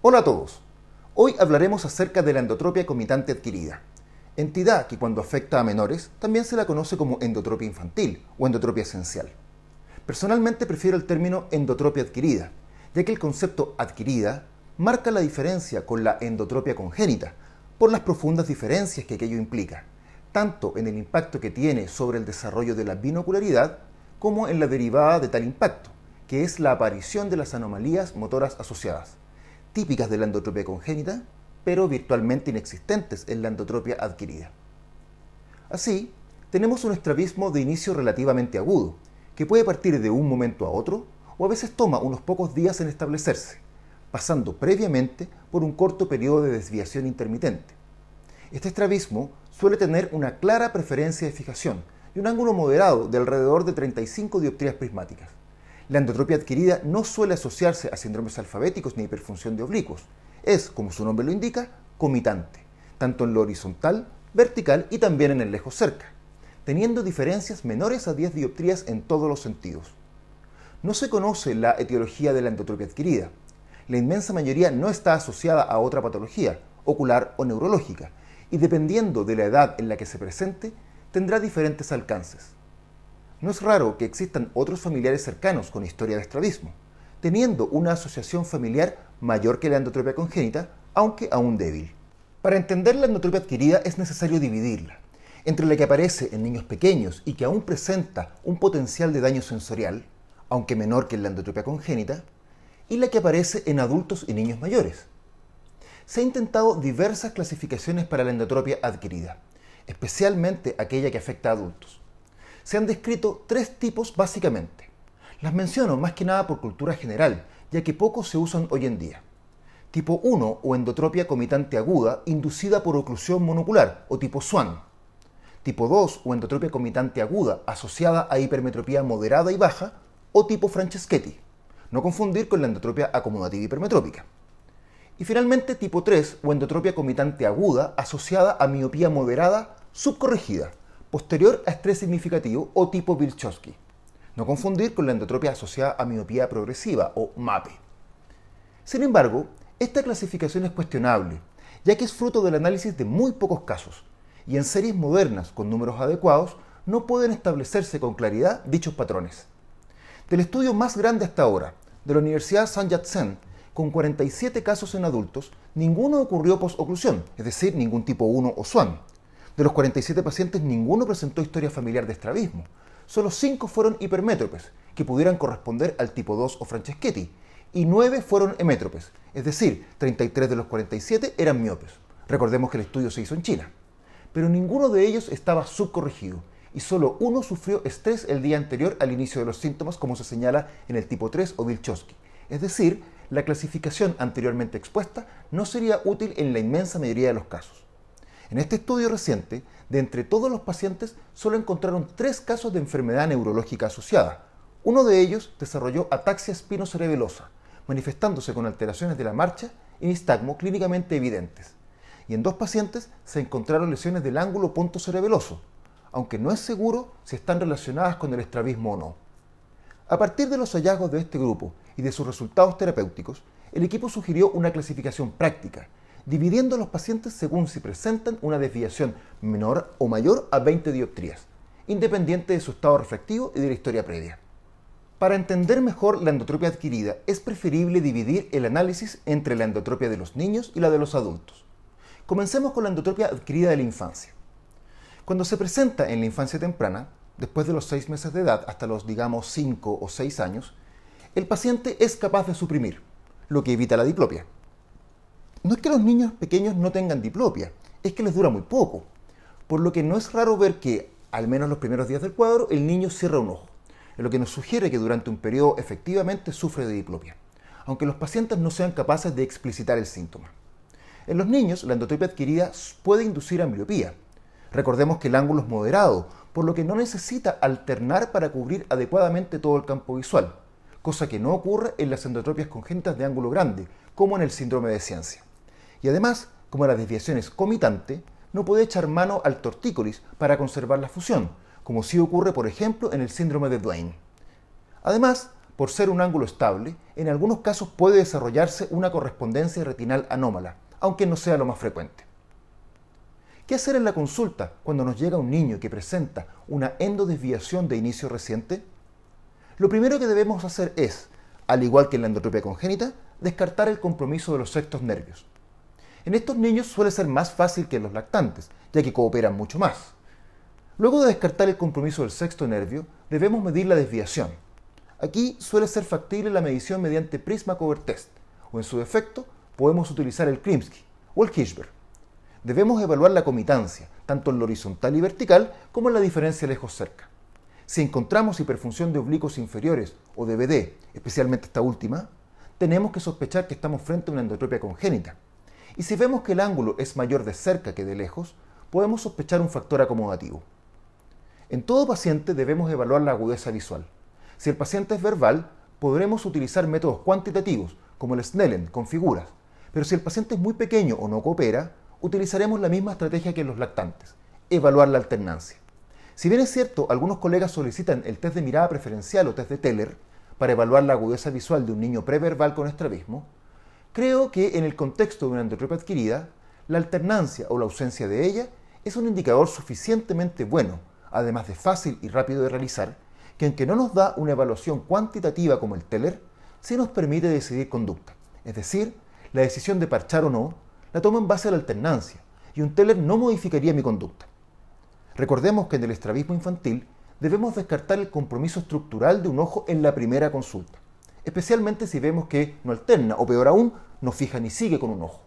Hola a todos. Hoy hablaremos acerca de la endotropia comitante adquirida, entidad que cuando afecta a menores también se la conoce como endotropia infantil o endotropia esencial. Personalmente prefiero el término endotropia adquirida, ya que el concepto adquirida marca la diferencia con la endotropia congénita, por las profundas diferencias que aquello implica, tanto en el impacto que tiene sobre el desarrollo de la binocularidad como en la derivada de tal impacto, que es la aparición de las anomalías motoras asociadas típicas de la endotropia congénita, pero virtualmente inexistentes en la endotropia adquirida. Así, tenemos un estrabismo de inicio relativamente agudo, que puede partir de un momento a otro o a veces toma unos pocos días en establecerse, pasando previamente por un corto periodo de desviación intermitente. Este estrabismo suele tener una clara preferencia de fijación y un ángulo moderado de alrededor de 35 dioptrías prismáticas. La endotropia adquirida no suele asociarse a síndromes alfabéticos ni hiperfunción de oblicuos. Es, como su nombre lo indica, comitante, tanto en lo horizontal, vertical y también en el lejos cerca, teniendo diferencias menores a 10 dioptrías en todos los sentidos. No se conoce la etiología de la endotropia adquirida. La inmensa mayoría no está asociada a otra patología, ocular o neurológica, y dependiendo de la edad en la que se presente, tendrá diferentes alcances. No es raro que existan otros familiares cercanos con historia de estrabismo, teniendo una asociación familiar mayor que la endotropia congénita, aunque aún débil. Para entender la endotropia adquirida es necesario dividirla entre la que aparece en niños pequeños y que aún presenta un potencial de daño sensorial, aunque menor que la endotropia congénita, y la que aparece en adultos y niños mayores. Se han intentado diversas clasificaciones para la endotropia adquirida, especialmente aquella que afecta a adultos se han descrito tres tipos básicamente. Las menciono más que nada por cultura general, ya que pocos se usan hoy en día. Tipo 1 o endotropia comitante aguda inducida por oclusión monocular o tipo SWAN. Tipo 2 o endotropia comitante aguda asociada a hipermetropía moderada y baja o tipo Franceschetti. No confundir con la endotropia acomodativa hipermetrópica. Y finalmente tipo 3 o endotropia comitante aguda asociada a miopía moderada subcorregida posterior a estrés significativo o tipo Vilchowski. No confundir con la endotropia asociada a miopía progresiva o MAPE. Sin embargo, esta clasificación es cuestionable, ya que es fruto del análisis de muy pocos casos, y en series modernas con números adecuados no pueden establecerse con claridad dichos patrones. Del estudio más grande hasta ahora, de la Universidad San Yat-sen, con 47 casos en adultos, ninguno ocurrió post-oclusión, es decir, ningún tipo 1 o SWAN, de los 47 pacientes, ninguno presentó historia familiar de estrabismo. Solo 5 fueron hipermétropes, que pudieran corresponder al tipo 2 o Franceschetti, y 9 fueron hemétropes, es decir, 33 de los 47 eran miopes. Recordemos que el estudio se hizo en China. Pero ninguno de ellos estaba subcorregido, y solo uno sufrió estrés el día anterior al inicio de los síntomas, como se señala en el tipo 3 o Vilchowski. Es decir, la clasificación anteriormente expuesta no sería útil en la inmensa mayoría de los casos. En este estudio reciente, de entre todos los pacientes, solo encontraron tres casos de enfermedad neurológica asociada. Uno de ellos desarrolló ataxia espinocerebelosa, manifestándose con alteraciones de la marcha y nistagmo clínicamente evidentes. Y en dos pacientes se encontraron lesiones del ángulo cerebeloso, aunque no es seguro si están relacionadas con el estrabismo o no. A partir de los hallazgos de este grupo y de sus resultados terapéuticos, el equipo sugirió una clasificación práctica dividiendo los pacientes según si presentan una desviación menor o mayor a 20 dioptrías, independiente de su estado refractivo y de la historia previa. Para entender mejor la endotropia adquirida, es preferible dividir el análisis entre la endotropia de los niños y la de los adultos. Comencemos con la endotropia adquirida de la infancia. Cuando se presenta en la infancia temprana, después de los 6 meses de edad hasta los, digamos, 5 o 6 años, el paciente es capaz de suprimir, lo que evita la diplopia. No es que los niños pequeños no tengan diplopia, es que les dura muy poco. Por lo que no es raro ver que, al menos los primeros días del cuadro, el niño cierra un ojo, lo que nos sugiere que durante un periodo efectivamente sufre de diplopia, aunque los pacientes no sean capaces de explicitar el síntoma. En los niños, la endotropia adquirida puede inducir a miopía. Recordemos que el ángulo es moderado, por lo que no necesita alternar para cubrir adecuadamente todo el campo visual, cosa que no ocurre en las endotropias congénitas de ángulo grande, como en el síndrome de ciencia. Y además, como la desviación es comitante, no puede echar mano al tortícolis para conservar la fusión, como sí ocurre, por ejemplo, en el síndrome de Duane. Además, por ser un ángulo estable, en algunos casos puede desarrollarse una correspondencia retinal anómala, aunque no sea lo más frecuente. ¿Qué hacer en la consulta cuando nos llega un niño que presenta una endodesviación de inicio reciente? Lo primero que debemos hacer es, al igual que en la endotropia congénita, descartar el compromiso de los sextos nervios, en estos niños suele ser más fácil que en los lactantes, ya que cooperan mucho más. Luego de descartar el compromiso del sexto nervio, debemos medir la desviación. Aquí suele ser factible la medición mediante prisma cover test, o en su defecto, podemos utilizar el Krimsky o el Hirschberg. Debemos evaluar la comitancia, tanto en lo horizontal y vertical como en la diferencia lejos-cerca. Si encontramos hiperfunción de oblicuos inferiores o de especialmente esta última, tenemos que sospechar que estamos frente a una endotropia congénita, y si vemos que el ángulo es mayor de cerca que de lejos, podemos sospechar un factor acomodativo. En todo paciente debemos evaluar la agudeza visual. Si el paciente es verbal, podremos utilizar métodos cuantitativos, como el Snellen, con figuras. Pero si el paciente es muy pequeño o no coopera, utilizaremos la misma estrategia que en los lactantes, evaluar la alternancia. Si bien es cierto, algunos colegas solicitan el test de mirada preferencial o test de Teller para evaluar la agudeza visual de un niño preverbal con estrabismo, Creo que en el contexto de una entropía adquirida, la alternancia o la ausencia de ella es un indicador suficientemente bueno, además de fácil y rápido de realizar, que aunque no nos da una evaluación cuantitativa como el Teller, se nos permite decidir conducta. Es decir, la decisión de parchar o no la tomo en base a la alternancia, y un Teller no modificaría mi conducta. Recordemos que en el estrabismo infantil debemos descartar el compromiso estructural de un ojo en la primera consulta, especialmente si vemos que no alterna, o peor aún, no fija ni sigue con un ojo.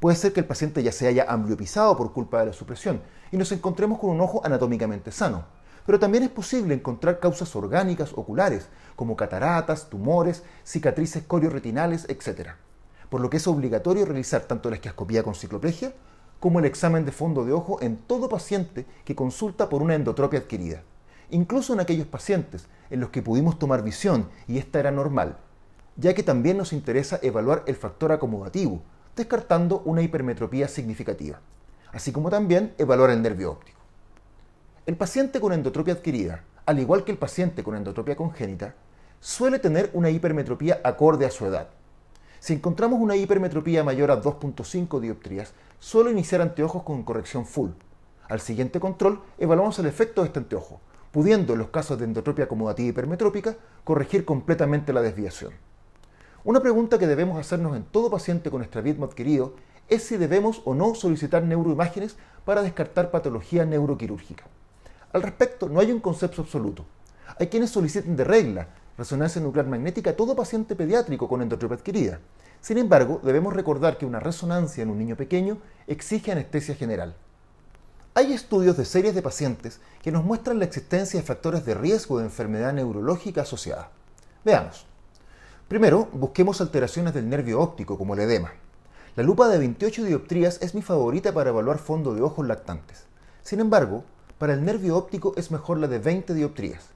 Puede ser que el paciente ya se haya ambliopizado por culpa de la supresión y nos encontremos con un ojo anatómicamente sano, pero también es posible encontrar causas orgánicas oculares, como cataratas, tumores, cicatrices corioretinales, etc. Por lo que es obligatorio realizar tanto la esquiascopía con cicloplegia como el examen de fondo de ojo en todo paciente que consulta por una endotropia adquirida, incluso en aquellos pacientes en los que pudimos tomar visión y esta era normal, ya que también nos interesa evaluar el factor acomodativo, descartando una hipermetropía significativa, así como también evaluar el nervio óptico. El paciente con endotropia adquirida, al igual que el paciente con endotropia congénita, suele tener una hipermetropía acorde a su edad. Si encontramos una hipermetropía mayor a 2.5 dioptrías, suelo iniciar anteojos con corrección full. Al siguiente control, evaluamos el efecto de este anteojo, pudiendo en los casos de endotropia acomodativa hipermetrópica corregir completamente la desviación. Una pregunta que debemos hacernos en todo paciente con estrabismo adquirido es si debemos o no solicitar neuroimágenes para descartar patología neuroquirúrgica. Al respecto, no hay un concepto absoluto. Hay quienes soliciten de regla resonancia nuclear magnética a todo paciente pediátrico con endotropia adquirida. Sin embargo, debemos recordar que una resonancia en un niño pequeño exige anestesia general. Hay estudios de series de pacientes que nos muestran la existencia de factores de riesgo de enfermedad neurológica asociada. Veamos. Primero, busquemos alteraciones del nervio óptico, como el edema. La lupa de 28 dioptrías es mi favorita para evaluar fondo de ojos lactantes. Sin embargo, para el nervio óptico es mejor la de 20 dioptrías.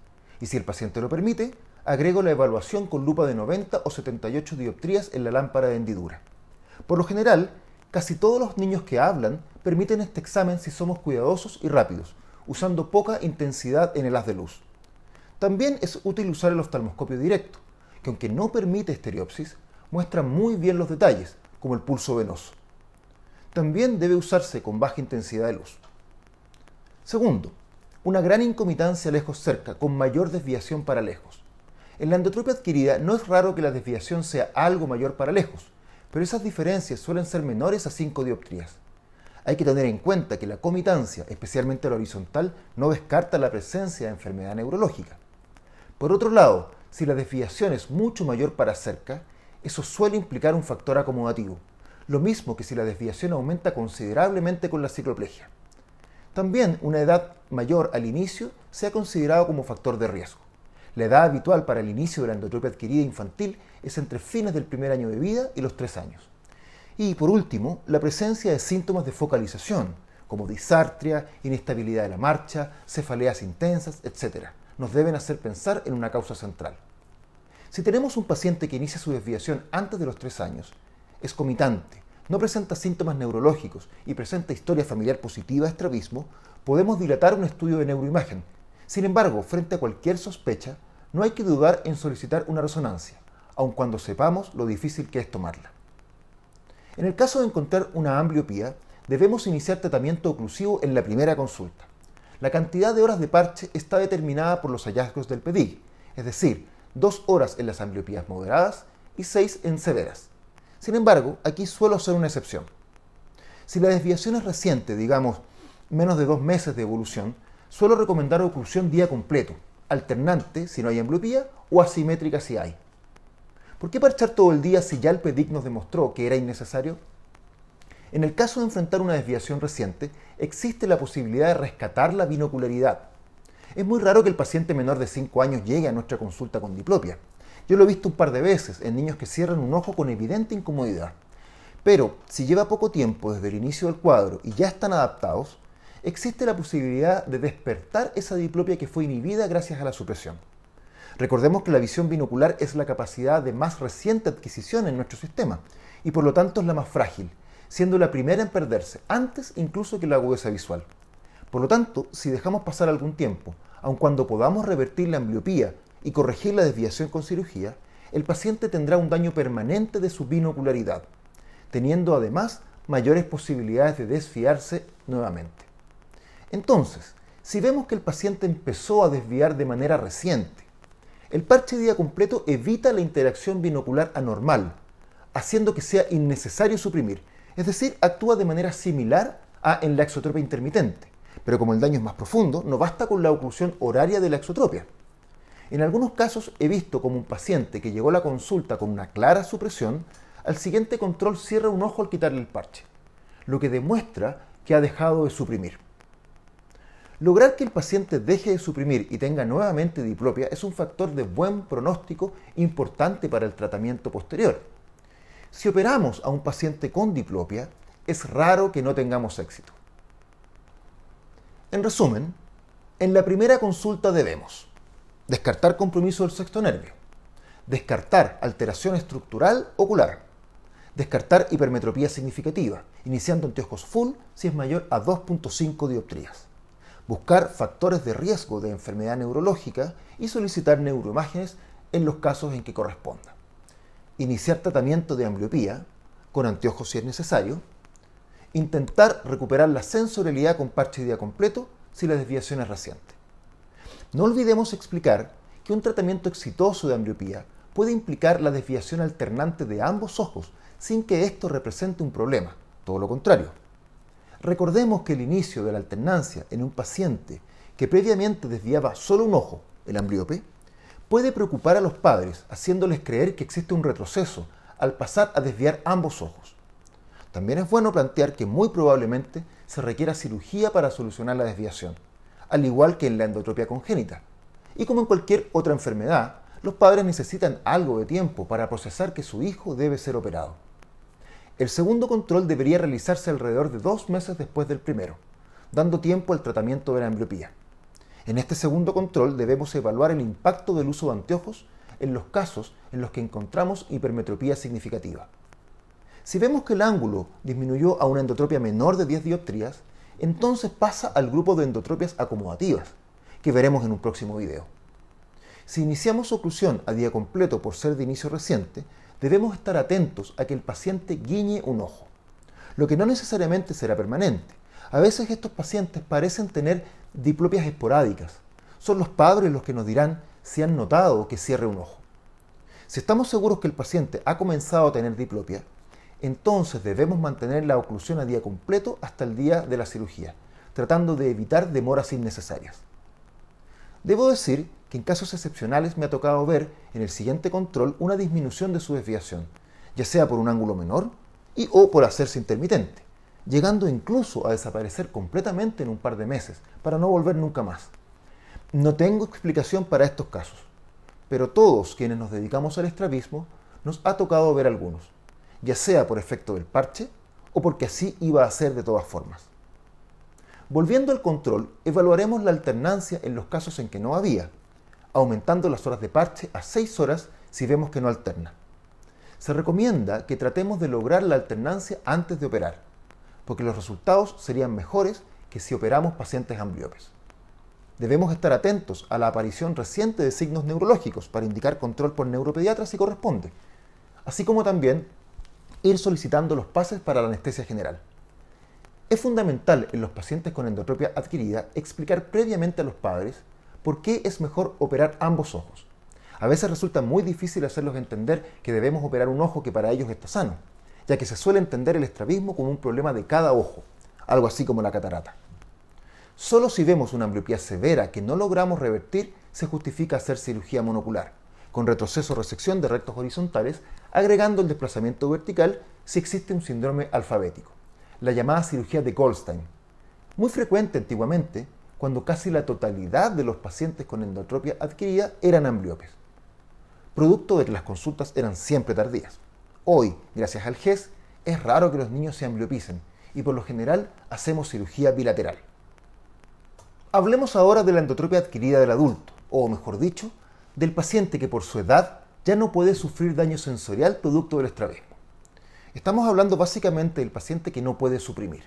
Y si el paciente lo permite, agrego la evaluación con lupa de 90 o 78 dioptrías en la lámpara de hendidura. Por lo general, casi todos los niños que hablan permiten este examen si somos cuidadosos y rápidos, usando poca intensidad en el haz de luz. También es útil usar el oftalmoscopio directo que aunque no permite estereopsis, muestra muy bien los detalles, como el pulso venoso. También debe usarse con baja intensidad de luz. Segundo, una gran incomitancia lejos-cerca, con mayor desviación para lejos. En la endotropia adquirida no es raro que la desviación sea algo mayor para lejos, pero esas diferencias suelen ser menores a 5 dioptrías. Hay que tener en cuenta que la comitancia, especialmente la horizontal, no descarta la presencia de enfermedad neurológica. Por otro lado, si la desviación es mucho mayor para cerca, eso suele implicar un factor acomodativo, lo mismo que si la desviación aumenta considerablemente con la cicloplegia. También una edad mayor al inicio se ha considerado como factor de riesgo. La edad habitual para el inicio de la endotropia adquirida infantil es entre fines del primer año de vida y los tres años. Y por último, la presencia de síntomas de focalización, como disartria, inestabilidad de la marcha, cefaleas intensas, etc., nos deben hacer pensar en una causa central. Si tenemos un paciente que inicia su desviación antes de los 3 años, es comitante, no presenta síntomas neurológicos y presenta historia familiar positiva de estrabismo, podemos dilatar un estudio de neuroimagen. Sin embargo, frente a cualquier sospecha, no hay que dudar en solicitar una resonancia, aun cuando sepamos lo difícil que es tomarla. En el caso de encontrar una ambliopía, debemos iniciar tratamiento oclusivo en la primera consulta. La cantidad de horas de parche está determinada por los hallazgos del PEDIG, es decir, dos horas en las ambliopías moderadas y seis en severas. Sin embargo, aquí suelo ser una excepción. Si la desviación es reciente, digamos menos de dos meses de evolución, suelo recomendar ocursión día completo, alternante si no hay ambliopía o asimétrica si hay. ¿Por qué parchar todo el día si ya el PEDIC nos demostró que era innecesario? En el caso de enfrentar una desviación reciente, existe la posibilidad de rescatar la binocularidad. Es muy raro que el paciente menor de 5 años llegue a nuestra consulta con diplopia. Yo lo he visto un par de veces en niños que cierran un ojo con evidente incomodidad. Pero si lleva poco tiempo desde el inicio del cuadro y ya están adaptados, existe la posibilidad de despertar esa diplopia que fue inhibida gracias a la supresión. Recordemos que la visión binocular es la capacidad de más reciente adquisición en nuestro sistema y por lo tanto es la más frágil siendo la primera en perderse, antes incluso que la agudeza visual. Por lo tanto, si dejamos pasar algún tiempo, aun cuando podamos revertir la ambliopía y corregir la desviación con cirugía, el paciente tendrá un daño permanente de su binocularidad, teniendo además mayores posibilidades de desfiarse nuevamente. Entonces, si vemos que el paciente empezó a desviar de manera reciente, el parche día completo evita la interacción binocular anormal, haciendo que sea innecesario suprimir es decir, actúa de manera similar a en la exotropia intermitente. Pero como el daño es más profundo, no basta con la oclusión horaria de la exotropia. En algunos casos he visto como un paciente que llegó a la consulta con una clara supresión, al siguiente control cierra un ojo al quitarle el parche, lo que demuestra que ha dejado de suprimir. Lograr que el paciente deje de suprimir y tenga nuevamente diplopia es un factor de buen pronóstico importante para el tratamiento posterior si operamos a un paciente con diplopia, es raro que no tengamos éxito. En resumen, en la primera consulta debemos descartar compromiso del sexto nervio, descartar alteración estructural ocular, descartar hipermetropía significativa, iniciando anteojos full si es mayor a 2.5 dioptrías, buscar factores de riesgo de enfermedad neurológica y solicitar neuroimágenes en los casos en que corresponda iniciar tratamiento de ambliopía con anteojos si es necesario, intentar recuperar la sensorialidad con parche de día completo si la desviación es reciente. No olvidemos explicar que un tratamiento exitoso de ambliopía puede implicar la desviación alternante de ambos ojos sin que esto represente un problema, todo lo contrario. Recordemos que el inicio de la alternancia en un paciente que previamente desviaba solo un ojo, el ambliope, puede preocupar a los padres, haciéndoles creer que existe un retroceso al pasar a desviar ambos ojos. También es bueno plantear que muy probablemente se requiera cirugía para solucionar la desviación, al igual que en la endotropia congénita. Y como en cualquier otra enfermedad, los padres necesitan algo de tiempo para procesar que su hijo debe ser operado. El segundo control debería realizarse alrededor de dos meses después del primero, dando tiempo al tratamiento de la embriopía. En este segundo control debemos evaluar el impacto del uso de anteojos en los casos en los que encontramos hipermetropía significativa. Si vemos que el ángulo disminuyó a una endotropia menor de 10 dioptrías, entonces pasa al grupo de endotropias acomodativas, que veremos en un próximo video. Si iniciamos oclusión a día completo por ser de inicio reciente, debemos estar atentos a que el paciente guiñe un ojo, lo que no necesariamente será permanente. A veces estos pacientes parecen tener diplopias esporádicas. Son los padres los que nos dirán si han notado que cierre un ojo. Si estamos seguros que el paciente ha comenzado a tener diplopia, entonces debemos mantener la oclusión a día completo hasta el día de la cirugía, tratando de evitar demoras innecesarias. Debo decir que en casos excepcionales me ha tocado ver en el siguiente control una disminución de su desviación, ya sea por un ángulo menor y o por hacerse intermitente llegando incluso a desaparecer completamente en un par de meses, para no volver nunca más. No tengo explicación para estos casos, pero todos quienes nos dedicamos al estrabismo nos ha tocado ver algunos, ya sea por efecto del parche o porque así iba a ser de todas formas. Volviendo al control, evaluaremos la alternancia en los casos en que no había, aumentando las horas de parche a 6 horas si vemos que no alterna. Se recomienda que tratemos de lograr la alternancia antes de operar, porque los resultados serían mejores que si operamos pacientes ambliopes. Debemos estar atentos a la aparición reciente de signos neurológicos para indicar control por neuropediatra si corresponde, así como también ir solicitando los pases para la anestesia general. Es fundamental en los pacientes con endotropia adquirida explicar previamente a los padres por qué es mejor operar ambos ojos. A veces resulta muy difícil hacerlos entender que debemos operar un ojo que para ellos está sano, ya que se suele entender el estrabismo como un problema de cada ojo, algo así como la catarata. Solo si vemos una ambliopía severa que no logramos revertir, se justifica hacer cirugía monocular, con retroceso o resección de rectos horizontales, agregando el desplazamiento vertical si existe un síndrome alfabético, la llamada cirugía de Goldstein, muy frecuente antiguamente cuando casi la totalidad de los pacientes con endotropia adquirida eran ambliopes, producto de que las consultas eran siempre tardías. Hoy, gracias al GES, es raro que los niños se ambliopicen y por lo general hacemos cirugía bilateral. Hablemos ahora de la endotropia adquirida del adulto, o mejor dicho, del paciente que por su edad ya no puede sufrir daño sensorial producto del estrabismo. Estamos hablando básicamente del paciente que no puede suprimir,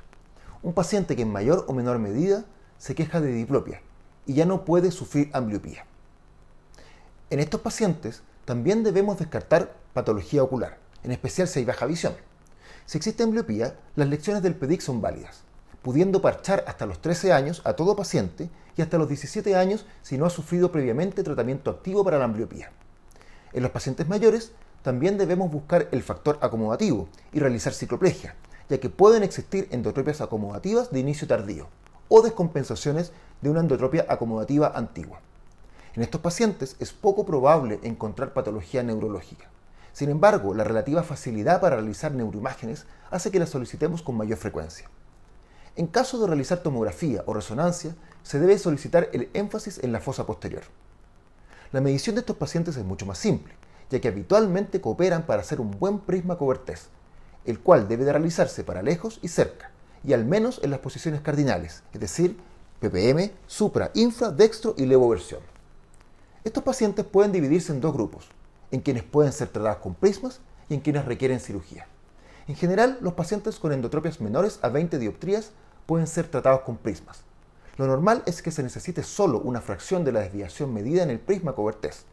un paciente que en mayor o menor medida se queja de diplopia y ya no puede sufrir ambliopía. En estos pacientes también debemos descartar patología ocular, en especial si hay baja visión. Si existe ambliopía, las lecciones del PEDIC son válidas, pudiendo parchar hasta los 13 años a todo paciente y hasta los 17 años si no ha sufrido previamente tratamiento activo para la ambliopía. En los pacientes mayores, también debemos buscar el factor acomodativo y realizar cicloplegia, ya que pueden existir endotropias acomodativas de inicio tardío o descompensaciones de una endotropia acomodativa antigua. En estos pacientes es poco probable encontrar patología neurológica. Sin embargo, la relativa facilidad para realizar neuroimágenes hace que las solicitemos con mayor frecuencia. En caso de realizar tomografía o resonancia, se debe solicitar el énfasis en la fosa posterior. La medición de estos pacientes es mucho más simple, ya que habitualmente cooperan para hacer un buen prisma cobertez el cual debe de realizarse para lejos y cerca, y al menos en las posiciones cardinales, es decir, ppm, supra, infra, dextro y levoversión. Estos pacientes pueden dividirse en dos grupos, en quienes pueden ser tratados con prismas y en quienes requieren cirugía. En general, los pacientes con endotropias menores a 20 dioptrías pueden ser tratados con prismas. Lo normal es que se necesite solo una fracción de la desviación medida en el prisma cobertés.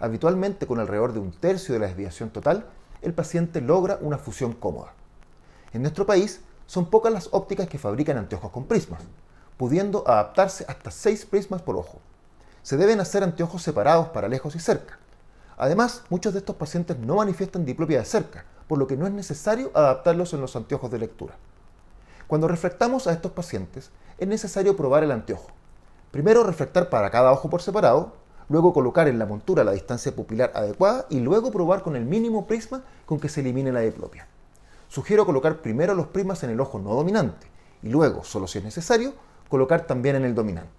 Habitualmente, con alrededor de un tercio de la desviación total, el paciente logra una fusión cómoda. En nuestro país, son pocas las ópticas que fabrican anteojos con prismas, pudiendo adaptarse hasta 6 prismas por ojo. Se deben hacer anteojos separados para lejos y cerca, Además, muchos de estos pacientes no manifiestan diplopia de cerca, por lo que no es necesario adaptarlos en los anteojos de lectura. Cuando reflectamos a estos pacientes, es necesario probar el anteojo. Primero reflectar para cada ojo por separado, luego colocar en la montura la distancia pupilar adecuada y luego probar con el mínimo prisma con que se elimine la diplopia. Sugiero colocar primero los prismas en el ojo no dominante y luego, solo si es necesario, colocar también en el dominante.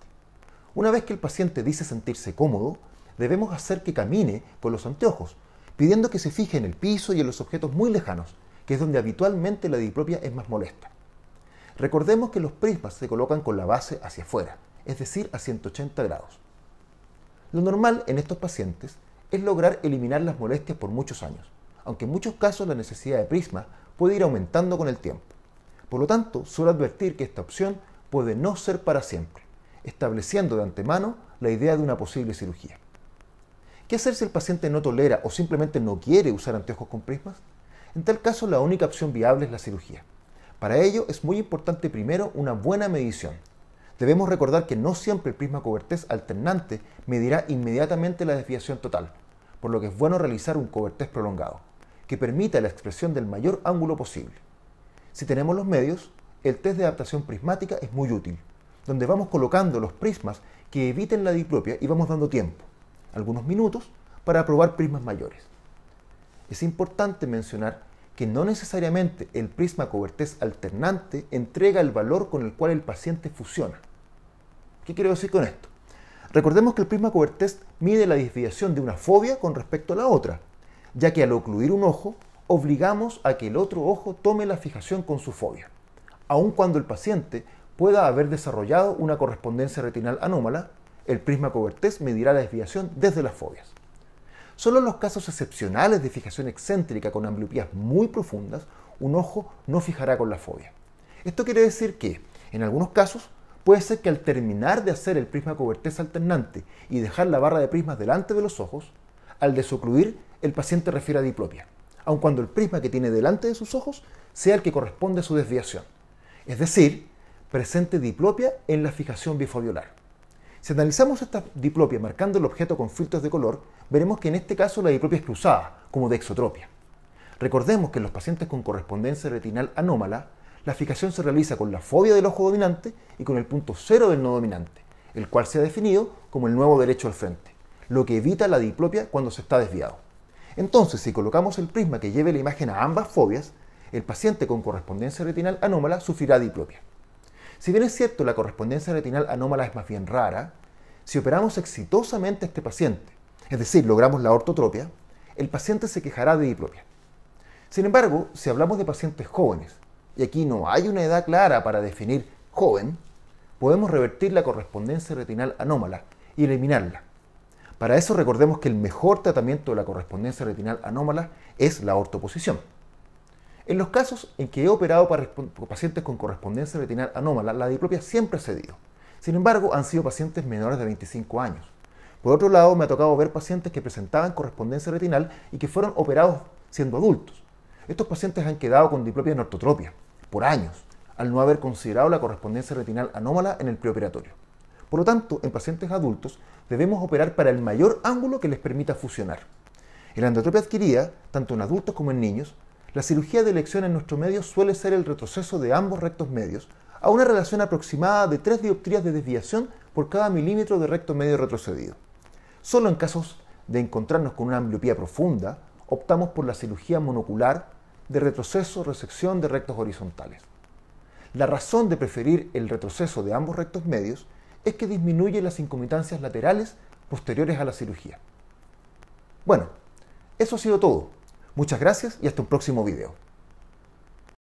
Una vez que el paciente dice sentirse cómodo, debemos hacer que camine con los anteojos, pidiendo que se fije en el piso y en los objetos muy lejanos, que es donde habitualmente la dipropia es más molesta. Recordemos que los prismas se colocan con la base hacia afuera, es decir, a 180 grados. Lo normal en estos pacientes es lograr eliminar las molestias por muchos años, aunque en muchos casos la necesidad de prisma puede ir aumentando con el tiempo. Por lo tanto, suelo advertir que esta opción puede no ser para siempre, estableciendo de antemano la idea de una posible cirugía. ¿Qué hacer si el paciente no tolera o simplemente no quiere usar anteojos con prismas? En tal caso, la única opción viable es la cirugía. Para ello es muy importante primero una buena medición. Debemos recordar que no siempre el prisma cobertés alternante medirá inmediatamente la desviación total, por lo que es bueno realizar un cobertés prolongado, que permita la expresión del mayor ángulo posible. Si tenemos los medios, el test de adaptación prismática es muy útil, donde vamos colocando los prismas que eviten la diplopia y vamos dando tiempo algunos minutos para probar prismas mayores. Es importante mencionar que no necesariamente el prisma cobertez alternante entrega el valor con el cual el paciente fusiona. ¿Qué quiero decir con esto? Recordemos que el prisma cobertez mide la desviación de una fobia con respecto a la otra, ya que al ocluir un ojo, obligamos a que el otro ojo tome la fijación con su fobia, aun cuando el paciente pueda haber desarrollado una correspondencia retinal anómala el prisma Cobertés medirá la desviación desde las fobias. Solo en los casos excepcionales de fijación excéntrica con ambliopías muy profundas, un ojo no fijará con la fobia. Esto quiere decir que, en algunos casos, puede ser que al terminar de hacer el prisma cobertés alternante y dejar la barra de prismas delante de los ojos, al desocluir, el paciente refiere a diplopia, aun cuando el prisma que tiene delante de sus ojos sea el que corresponde a su desviación. Es decir, presente diplopia en la fijación bifobiolar. Si analizamos esta diplopia marcando el objeto con filtros de color, veremos que en este caso la diplopia es cruzada, como de exotropia. Recordemos que en los pacientes con correspondencia retinal anómala, la fijación se realiza con la fobia del ojo dominante y con el punto cero del no dominante, el cual se ha definido como el nuevo derecho al frente, lo que evita la diplopia cuando se está desviado. Entonces, si colocamos el prisma que lleve la imagen a ambas fobias, el paciente con correspondencia retinal anómala sufrirá diplopia. Si bien es cierto, la correspondencia retinal anómala es más bien rara, si operamos exitosamente a este paciente, es decir, logramos la ortotropia, el paciente se quejará de diplopia. Sin embargo, si hablamos de pacientes jóvenes, y aquí no hay una edad clara para definir joven, podemos revertir la correspondencia retinal anómala y eliminarla. Para eso recordemos que el mejor tratamiento de la correspondencia retinal anómala es la ortoposición. En los casos en que he operado para pacientes con correspondencia retinal anómala, la diplopia siempre ha cedido. Sin embargo, han sido pacientes menores de 25 años. Por otro lado, me ha tocado ver pacientes que presentaban correspondencia retinal y que fueron operados siendo adultos. Estos pacientes han quedado con diplopia en ortotropia por años, al no haber considerado la correspondencia retinal anómala en el preoperatorio. Por lo tanto, en pacientes adultos debemos operar para el mayor ángulo que les permita fusionar. En la endotropia adquirida, tanto en adultos como en niños, la cirugía de elección en nuestro medio suele ser el retroceso de ambos rectos medios, a una relación aproximada de 3 dioptrías de desviación por cada milímetro de recto medio retrocedido. Solo en casos de encontrarnos con una ambliopía profunda, optamos por la cirugía monocular de retroceso resección de rectos horizontales. La razón de preferir el retroceso de ambos rectos medios es que disminuye las incomitancias laterales posteriores a la cirugía. Bueno, eso ha sido todo. Muchas gracias y hasta un próximo video.